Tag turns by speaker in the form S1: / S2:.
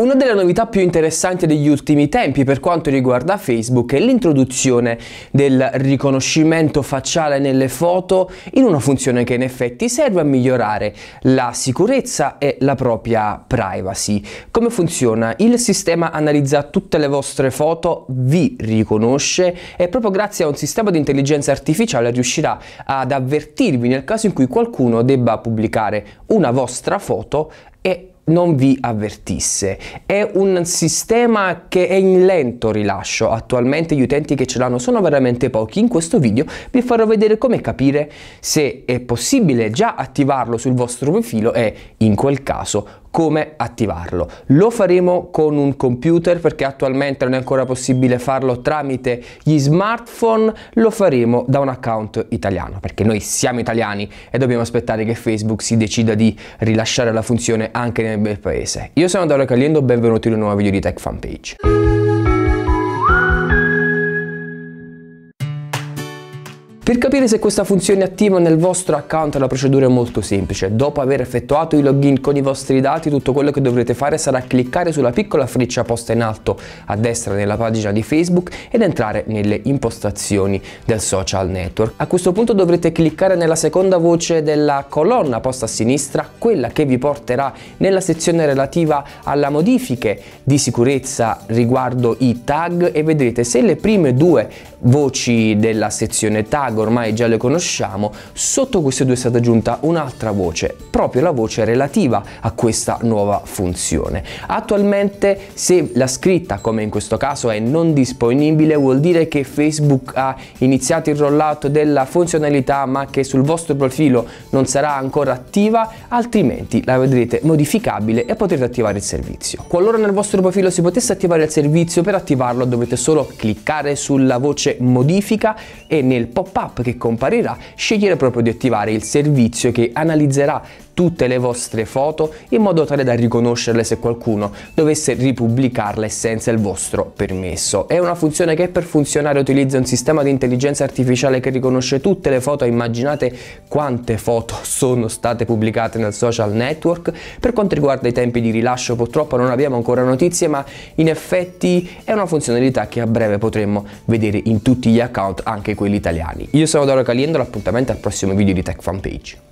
S1: Una delle novità più interessanti degli ultimi tempi per quanto riguarda Facebook è l'introduzione del riconoscimento facciale nelle foto in una funzione che in effetti serve a migliorare la sicurezza e la propria privacy. Come funziona? Il sistema analizza tutte le vostre foto, vi riconosce e proprio grazie a un sistema di intelligenza artificiale riuscirà ad avvertirvi nel caso in cui qualcuno debba pubblicare una vostra foto e non vi avvertisse. È un sistema che è in lento rilascio, attualmente gli utenti che ce l'hanno sono veramente pochi. In questo video vi farò vedere come capire se è possibile già attivarlo sul vostro profilo e in quel caso come attivarlo. Lo faremo con un computer perché attualmente non è ancora possibile farlo tramite gli smartphone, lo faremo da un account italiano perché noi siamo italiani e dobbiamo aspettare che Facebook si decida di rilasciare la funzione anche nel bel paese. Io sono Dario Caliendo, benvenuti in un nuovo video di Tech Fanpage. Per capire se questa funzione è attiva nel vostro account la procedura è molto semplice. Dopo aver effettuato il login con i vostri dati, tutto quello che dovrete fare sarà cliccare sulla piccola freccia posta in alto a destra nella pagina di Facebook ed entrare nelle impostazioni del social network. A questo punto dovrete cliccare nella seconda voce della colonna posta a sinistra, quella che vi porterà nella sezione relativa alle modifiche di sicurezza riguardo i tag e vedrete se le prime due voci della sezione tag, ormai già le conosciamo, sotto queste due è stata aggiunta un'altra voce, proprio la voce relativa a questa nuova funzione. Attualmente se la scritta, come in questo caso, è non disponibile, vuol dire che Facebook ha iniziato il rollout della funzionalità ma che sul vostro profilo non sarà ancora attiva, altrimenti la vedrete modificabile e potrete attivare il servizio. Qualora nel vostro profilo si potesse attivare il servizio, per attivarlo dovete solo cliccare sulla voce voce modifica e nel pop-up che comparirà scegliere proprio di attivare il servizio che analizzerà tutte le vostre foto in modo tale da riconoscerle se qualcuno dovesse ripubblicarle senza il vostro permesso. È una funzione che per funzionare utilizza un sistema di intelligenza artificiale che riconosce tutte le foto, immaginate quante foto sono state pubblicate nel social network. Per quanto riguarda i tempi di rilascio purtroppo non abbiamo ancora notizie ma in effetti è una funzionalità che a breve potremmo vedere in tutti gli account, anche quelli italiani. Io sono Dario Caliendo, l'appuntamento al prossimo video di Tech Fanpage.